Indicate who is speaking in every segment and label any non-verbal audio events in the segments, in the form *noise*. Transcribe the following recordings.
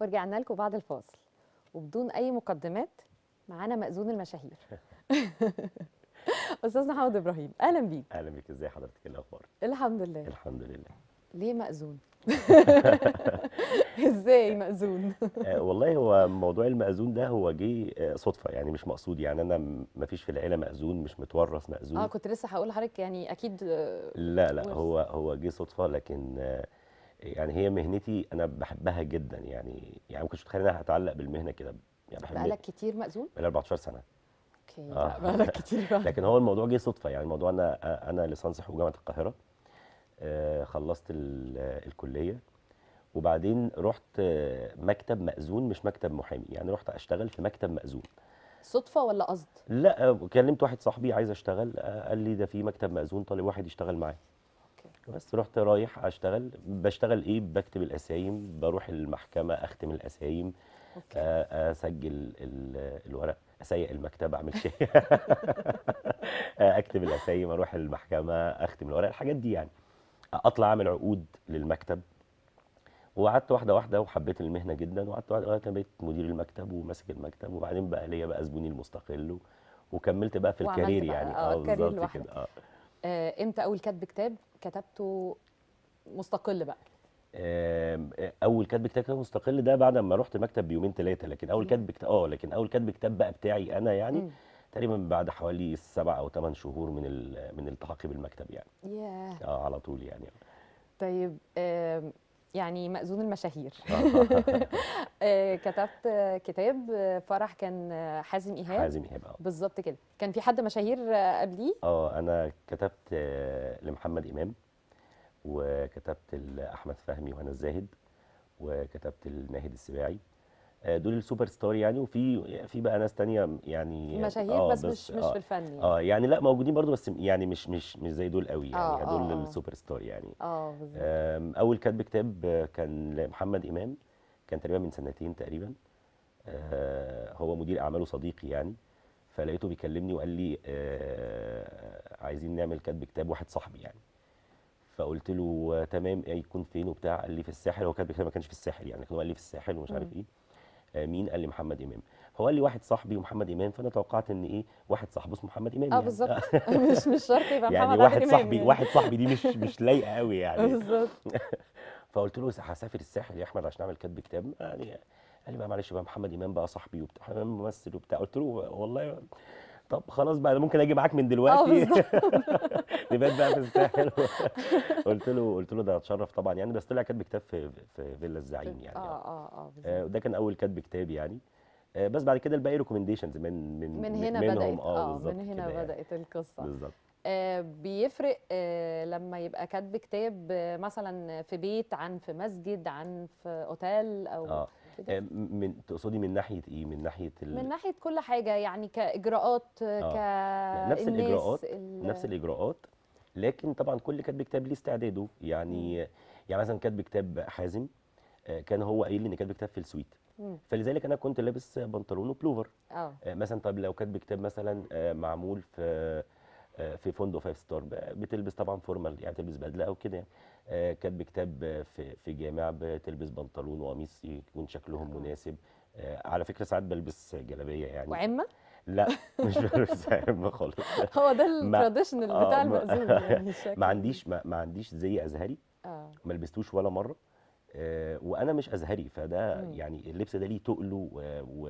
Speaker 1: ورجعنا لكم بعد الفاصل وبدون اي مقدمات معانا مأذون المشاهير *laughs* استاذ محمد ابراهيم اهلا بيك اهلا بيك ازي حضرتك إيه الاخبار الحمد لله الحمد لله ليه مأذون *laughs* ازاي مأذون *laughs*
Speaker 2: آه، والله هو موضوع المأذون ده هو جه آه، صدفه يعني مش مقصود يعني انا ما فيش في العيله مأذون مش متورث مأذون اه
Speaker 1: كنت لسه هقول لحضرتك يعني اكيد آه، لا لا هو
Speaker 2: هو جه صدفه لكن آه يعني هي مهنتي انا بحبها جدا يعني يعني ما كنتش متخيل انها هتعلق بالمهنه كده
Speaker 1: يعني بحبها بقالك كتير مأذون؟
Speaker 2: بقالي 14 سنه
Speaker 1: اوكي آه. بقالك
Speaker 2: كتير بقى. *laughs* لكن هو الموضوع جه صدفه يعني الموضوع انا انا ليسانس حقوق جامعه القاهره آه خلصت الكليه وبعدين رحت آه، مكتب مأذون مش مكتب محامي يعني رحت اشتغل في مكتب مأذون
Speaker 1: صدفه ولا قصد؟
Speaker 2: لا آه، كلمت واحد صاحبي عايز اشتغل آه، قال لي ده في مكتب مأذون طالب واحد يشتغل معاه بس رحت رايح اشتغل بشتغل ايه بكتب الاسايم بروح المحكمه اختم الاسايم آه، اسجل الورق اسيق المكتب اعمل شيء *laughs* اكتب الاسايم اروح المحكمه اختم الورق الحاجات دي يعني اطلع اعمل عقود للمكتب وقعدت واحده واحده وحبيت المهنه جدا وقعدت واحده بقيت مدير المكتب وماسك المكتب وبعدين بقى ليا بقى زبوني المستقل وكملت بقى في الكارير يعني اه, آه، بالظبط كده اه
Speaker 1: آه، امتى اول كتب كتاب كتبته مستقل بقى
Speaker 2: آه، اول كتب كتاب مستقل ده بعد ما رحت المكتب بيومين ثلاثه لكن اول كتب كتاب اه لكن اول كتب كتاب بقى بتاعي انا يعني م. تقريبا بعد حوالي سبع او ثمان شهور من من التحاقي بالمكتب يعني yeah. اه على طول يعني
Speaker 1: طيب يعني مأذون المشاهير *laughs* آه، كتبت كتاب فرح كان حازم ايهاب حازم ايهاب آه. بالظبط كده كان في حد مشاهير قبليه
Speaker 2: اه انا كتبت لمحمد امام وكتبت لاحمد فهمي وهنا الزاهد وكتبت لناهد السباعي آه، دول السوبر ستار يعني وفي في بقى ناس تانية يعني مشاهير آه بس, بس مش آه مش في الفن يعني. اه يعني لا موجودين برضو بس يعني مش مش مش زي دول قوي يعني آه يعني دول آه،, آه السوبر ستار يعني اه اول كاتب كتاب كان لمحمد امام كان تقريبا من سنتين تقريبا آه هو مدير اعماله صديقي يعني فلقيته بيكلمني وقال لي آه عايزين نعمل كاتب كتاب واحد صاحبي يعني فقلت له آه، تمام يكون فين وبتاع قال لي في الساحل هو كاتب كتاب ما كانش في الساحل يعني كان قال لي في الساحل ومش عارف ايه مين قال لي محمد امام هو قال لي واحد صاحبي ومحمد امام فانا توقعت ان ايه واحد صاحبه اسمه محمد امام اه يعني. بالظبط *laughs* *laughs* مش مش
Speaker 1: شرط يبقى يعني محمد يعني واحد صاحبي يعني. واحد صاحبي
Speaker 2: دي مش مش لايقه قوي يعني بالظبط *laughs* فقلت له هسافر الساحل يا احمد عشان اعمل كاتب كتاب يعني قال لي بقى معلش بقى محمد امام بقى صاحبي وبتاع ممثل وبتاع قلت له والله طب خلاص بقى انا ممكن اجي معاك من آه، دلوقتي نبات *laughs* بقى في الساحل *laughs* قلت له قلت له ده اتشرف طبعا يعني بس طلع كاتب كتاب في في فيلا الزعيم يعني اه
Speaker 1: اه اه, آه،, آه، ده
Speaker 2: كان اول كاتب كتاب يعني بس بعد كده الباقي ريكومنديشنز من من من هنا منهم بدأت اه من هنا يعني.
Speaker 1: بدأت القصه بالظبط آه بيفرق آه لما يبقى كاتب كتاب مثلا في بيت عن في مسجد عن في اوتيل او آه.
Speaker 2: آه، من تقصدي من ناحيه ايه من ناحيه ال... من
Speaker 1: ناحيه كل حاجه يعني كاجراءات آه. يعني ك نفس الاجراءات ال... نفس
Speaker 2: الاجراءات لكن طبعا كل كاتب كتاب ليه استعداده يعني يعني مثلا كاتب كتاب حازم آه، كان هو قايل لي ان كاتب كتاب في السويت فلذلك انا كنت لابس بنطلون وبلوفر اه, آه، مثلا طب لو كاتب كتاب مثلا معمول في آه، في فندق فايف ستار بتلبس طبعا فورمال يعني تلبس بدله او كده يعني آه، كاتب كتاب في في جامع بتلبس بنطلون وقميص يكون شكلهم آه. مناسب على فكره ساعات بلبس جلابيه يعني وعمه؟ لا مش بلبس عمه خالص *laughs* هو ده التراديشنال بتاع المأذون يعني *laughs* ما عنديش ما, ما عنديش زي ازهري آه. ما لبستوش ولا مره آه، وانا مش ازهري فده يعني اللبس ده ليه تقله و... و...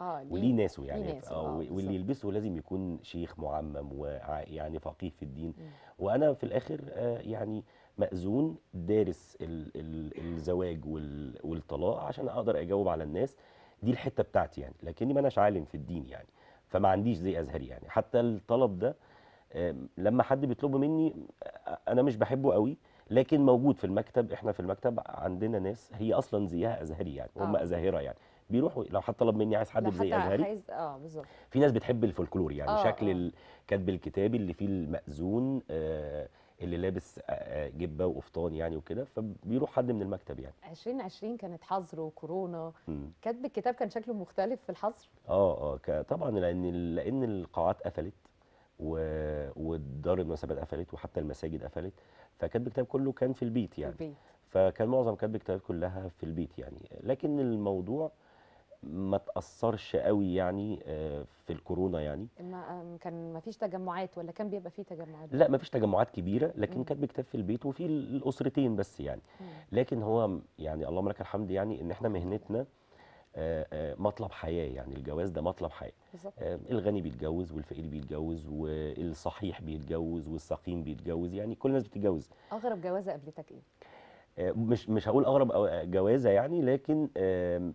Speaker 1: آه ليه وليه ناسه يعني ناسه. آه, آه، واللي
Speaker 2: يلبسه لازم يكون شيخ معمم ويعني فقيه في الدين وانا في الاخر آه، يعني مأذون دارس ال... ال... الزواج وال... والطلاق عشان اقدر اجاوب على الناس دي الحته بتاعتي يعني لكني ما اناش عالم في الدين يعني فما عنديش زي ازهري يعني حتى الطلب ده لما حد بيطلبه مني انا مش بحبه قوي لكن موجود في المكتب احنا في المكتب عندنا ناس هي اصلا زيها ازهري يعني هم آه. ازاهره يعني بيروحوا لو حد طلب مني عايز حد زي ازهري اه بالظبط في ناس بتحب الفولكلور يعني آه شكل آه. الكاتب الكتابي اللي فيه المأذون آه اللي لابس آه، جبه وقفطان يعني وكده فبيروح حد من المكتب يعني
Speaker 1: 2020 كانت حظر وكورونا كاتب الكتاب كان شكله مختلف في الحظر
Speaker 2: اه اه طبعا لان لان القاعات قفلت و... ودار المناسبات قفلت وحتى المساجد قفلت فكتب الكتاب كله كان في البيت يعني البيت. فكان معظم كتب الكتاب كلها في البيت يعني لكن الموضوع ما تاثرش قوي يعني آه، في الكورونا يعني
Speaker 1: ما كان ما فيش تجمعات ولا كان بيبقى فيه تجمعات
Speaker 2: لا ما فيش تجمعات كبيره لكن كاتب كتاب في البيت وفي الاسرتين بس يعني لكن هو يعني اللهم لك الحمد يعني ان احنا مهنتنا آه، آه، مطلب حياه يعني الجواز ده مطلب
Speaker 1: حياه بالظبط آه،
Speaker 2: الغني بيتجوز والفقير بيتجوز والصحيح بيتجوز والسقيم بيتجوز يعني كل الناس بتتجوز
Speaker 1: اغرب جوازه قابلتك ايه؟
Speaker 2: مش مش هقول اغرب جوازه يعني لكن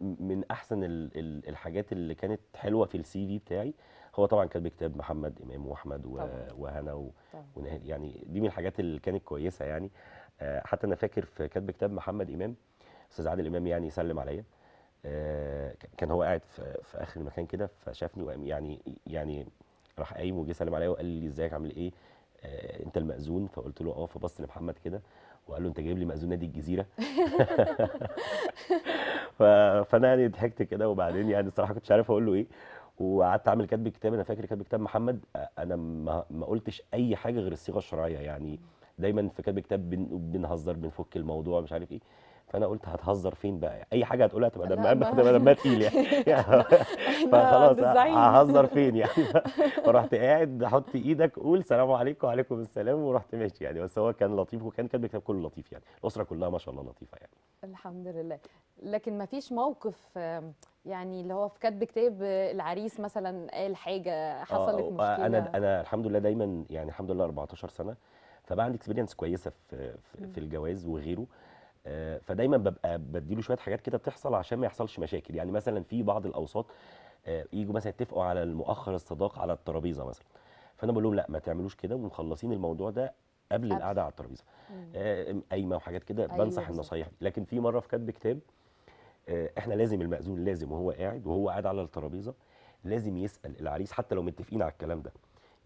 Speaker 2: من احسن الحاجات اللي كانت حلوه في السي في بتاعي هو طبعا كان كتاب محمد امام واحمد وهنا ونهاد يعني دي من الحاجات اللي كانت كويسه يعني حتى انا فاكر في كاتب كتاب محمد امام استاذ عادل امام يعني سلم عليا آه، كان هو قاعد في اخر المكان كده فشافني وقام يعني يعني راح قايم وجه سلم عليا وقال لي ازيك عامل ايه آه، انت المأذون فقلت له اه فبص لمحمد كده وقال له انت جايب لي مأذون نادي الجزيره *laughs* فانا يعني ضحكت كده وبعدين يعني الصراحه كنتش عارف اقول له ايه وقعدت اعمل كاتب كتاب انا فاكر كاتب كتاب محمد آه، انا ما قلتش اي حاجه غير الصيغه الشرعيه يعني دايما في كاتب كتاب بنهزر بنفك الموضوع مش عارف ايه فانا قلت هتهزر فين بقى اي حاجه هتقولها تبقى دمها تبقى دمها تقيل يعني, *laughs* يعني *laughs* فخلاص ههزر فين يعني *laughs* فرحت قاعد حط ايدك قول سلام عليكم وعليكم السلام ورحت ماشي يعني بس هو كان لطيف وكان كان كتاب كله لطيف يعني الاسره كلها ما شاء الله لطيفه يعني
Speaker 1: الحمد لله لكن ما فيش موقف يعني اللي هو في كاتب كتاب العريس مثلا قال حاجه حصلت آه, آه، مشكله انا
Speaker 2: انا الحمد لله دايما يعني الحمد لله 14 سنه فبقى عندي اكسبيرينس كويسه في, في الجواز وغيره آه، فدايما ببقى بديله شويه حاجات كده بتحصل عشان ما يحصلش مشاكل يعني مثلا في بعض الاوساط آه، يجوا مثلا يتفقوا على المؤخر الصداق على الترابيزه مثلا فانا بقول لهم لا ما تعملوش كده ومخلصين الموضوع ده قبل القعده على الترابيزه آه، قايمه وحاجات كده بنصح النصايح لكن في مره في كاتب كتاب احنا لازم المأذون لازم وهو قاعد وهو قاعد على الترابيزه لازم يسال العريس حتى لو متفقين على الكلام ده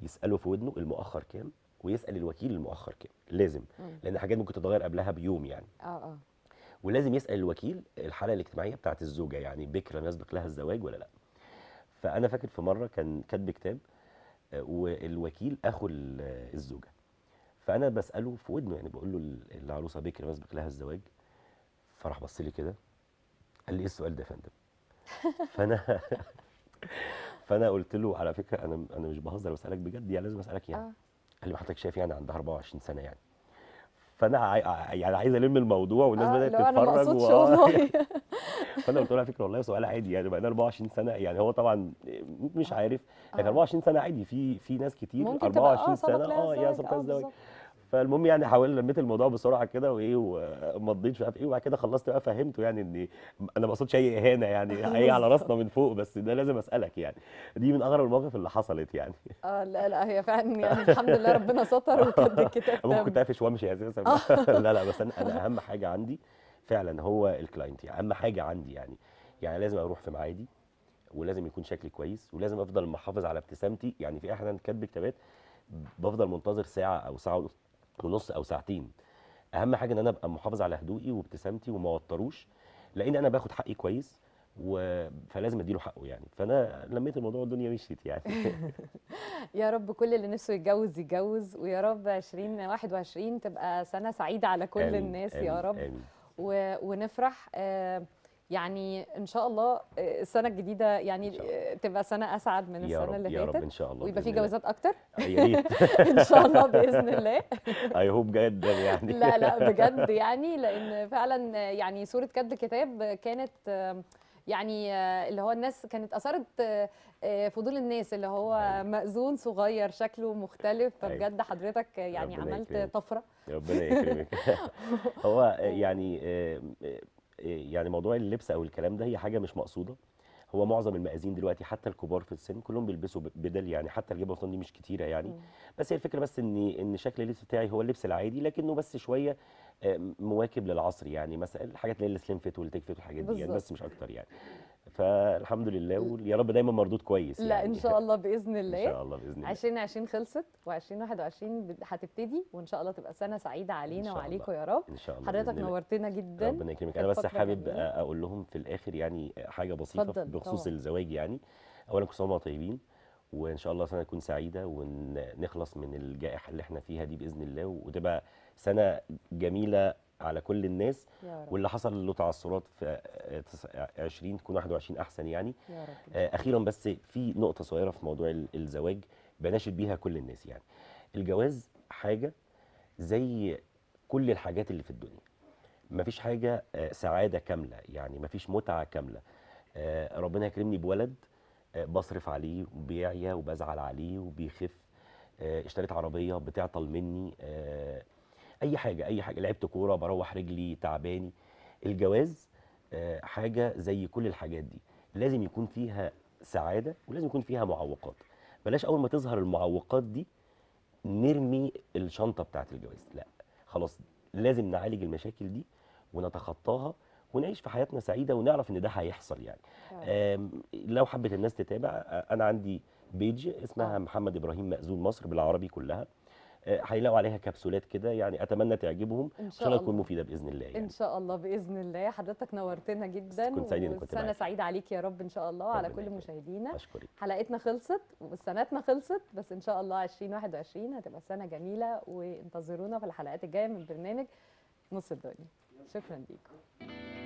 Speaker 2: يساله في ودنه المؤخر كام ويسال الوكيل المؤخر كام لازم لان حاجات ممكن تتغير قبلها بيوم يعني اه اه ولازم يسال الوكيل الحاله الاجتماعيه بتاعه الزوجه يعني بكر لم يسبق لها الزواج ولا لا فانا فاكر في مره كان كاتب كتاب آه، والوكيل اخو آه، الزوجه فانا بساله في ودنه يعني بقول له العروسه بكر لم يسبق لها الزواج فراح بص لي كده قال لي ايه السؤال ده يا فندم *laughs* فانا *laughs* فانا قلت له على فكره انا انا مش بهزر بسالك بجد يعني لازم اسالك يعني آه. اللي حضرتك شايف يعني عندها 24 سنه يعني فانا يعني عايز الم الموضوع والناس آه بدات تتفرج و... *laughs* فانا قلت له على فكره والله سؤال عادي يعني بقى 24 سنه يعني هو طبعا مش آه. عارف لكن آه. يعني 24 سنه عادي في في ناس كتير 24 آه، سنه اه يا سبحان الزواج فالمهم يعني حاولنا لميت الموضوع بسرعه كده وايه ومضيت مش عارف ايه وبعد كده خلصت بقى فهمته يعني ان انا ما اقصدش اي اهانه يعني *laughs* هي على راسنا من فوق بس ده لازم اسالك يعني دي من اغرب المواقف اللي حصلت يعني
Speaker 1: اه لا لا هي فعلا *laughs* يعني الحمد لله ربنا ستر وكد الكتاب ممكن كنت
Speaker 2: قافش وامشي اساسا لا لا بس انا انا اهم حاجه عندي فعلا هو الكلاينت يعني اهم حاجه عندي يعني يعني لازم اروح في ميعادي ولازم يكون شكلي كويس ولازم افضل محافظ على ابتسامتي يعني في احيانا كاتب كتابات بفضل منتظر ساعه او ساعه ونص او ساعتين اهم حاجه ان انا ابقى محافظ على هدوئي وابتسامتي وما اوتروش لان انا باخد حقي كويس و... فلازم اديله حقه يعني فانا لميت الموضوع الدنيا مشيت يعني
Speaker 1: *laughs* يا رب كل اللي نفسه يتجوز يتجوز ويا رب 2021 تبقى سنه سعيده على كل آمين الناس آمين يا رب آمين و... ونفرح آه يعني ان شاء الله آه، السنه الجديده يعني آه، تبقى سنه اسعد من السنه رب اللي فاتت يا رب ان شاء الله ويبقى في جوازات اكتر آه، يا ريت *laughs* ان شاء الله باذن الله
Speaker 2: اي *laughs* هوب جدا يعني لا لا *laughs* بجد يعني
Speaker 1: لان فعلا يعني سوره كد كتاب كانت يعني اللي هو الناس كانت اثارت فضول الناس اللي هو أيوه. مأذون صغير شكله مختلف أيوه. فبجد حضرتك يعني عملت طفره
Speaker 2: ربنا يكرمك هو يعني يعني موضوع اللبس او الكلام ده هي حاجه مش مقصوده هو معظم المقازين دلوقتي حتى الكبار في السن كلهم بيلبسوا بدل يعني حتى الجيبه القطن دي مش كتيره يعني بس هي الفكره بس ان ان شكل اللبس بتاعي هو اللبس العادي لكنه بس شويه مواكب للعصر يعني مثلا الحاجات اللي هي السليم فيت والتيك فيت والحاجات دي يعني بس مش اكتر يعني فالحمد لله ويا رب دايما مردود كويس لا يعني. ان شاء الله
Speaker 1: باذن *laughs* الله ان شاء الله باذن الله 2020 خلصت و2021 هتبتدي وان شاء الله تبقى سنه سعيده علينا وعليكم يا رب ان شاء الله حضرتك نورتنا جدا ربنا يكرمك انا بس حابب اقول
Speaker 2: لهم في الاخر يعني آه، حاجه بسيطه بخصوص الزواج يعني اولا كل سنه طيبين وان شاء الله سنه تكون سعيده ونخلص من الجائحه اللي احنا فيها دي باذن الله وتبقى سنه جميله على كل الناس يا رب. واللي حصل له تعثرات في 20 تكون 21 احسن يعني يا رب. آه، اخيرا بس في نقطه صغيره في موضوع الزواج بناشد بيها كل الناس يعني الجواز حاجه زي كل الحاجات اللي في الدنيا مفيش حاجه آه، سعاده كامله يعني مفيش متعه كامله آه، ربنا يكرمني بولد آه، بصرف عليه وبيعيا وبزعل عليه وبيخف آه، اشتريت عربيه بتعطل مني آه، اي حاجه اي حاجه لعبت كوره بروح رجلي تعباني الجواز حاجه زي كل الحاجات دي لازم يكون فيها سعاده ولازم يكون فيها معوقات بلاش اول ما تظهر المعوقات دي نرمي الشنطه بتاعت الجواز لا خلاص لازم نعالج المشاكل دي ونتخطاها ونعيش في حياتنا سعيده ونعرف ان ده هيحصل يعني لو حبت الناس تتابع آه، انا عندي بيج اسمها آه. محمد ابراهيم مأذون مصر بالعربي كلها آه، هيلاقوا عليها كبسولات كده يعني اتمنى تعجبهم ان شاء الله تكون مفيده باذن الله يعني.
Speaker 1: ان شاء الله باذن الله حضرتك نورتنا جدا كنت سعيد كنت سنه سعيده عليك يا رب ان شاء الله وعلى كل مشاهدينا أشكرك. حلقتنا خلصت وسنتنا خلصت بس ان شاء الله 2021 هتبقى سنه جميله وانتظرونا في الحلقات الجايه من برنامج نص الدنيا شكرا ليكم